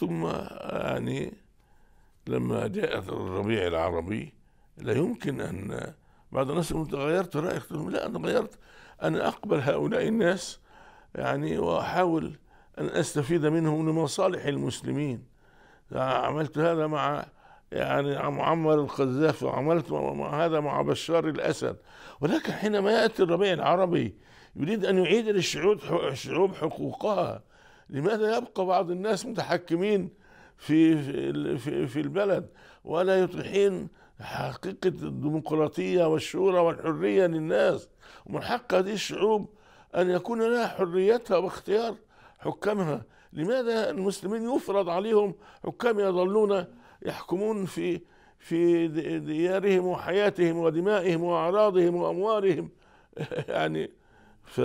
ثم يعني لما جاء الربيع العربي لا يمكن ان بعض الناس يقول غيرت رايك لا انا غيرت انا اقبل هؤلاء الناس يعني واحاول ان استفيد منهم لمصالح المسلمين عملت هذا مع يعني معمر القذافي وعملت مع هذا مع بشار الاسد ولكن حينما ياتي الربيع العربي يريد ان يعيد للشعوب حقوقها لماذا يبقى بعض الناس متحكمين في في في البلد ولا يطرحين حقيقة الديمقراطية والشورى والحرية للناس ومن حق هذه الشعوب أن يكون لها حريتها واختيار حكامها لماذا المسلمين يفرض عليهم حكام يظلون يحكمون في في ديارهم وحياتهم ودمائهم وأعراضهم وأموالهم يعني ف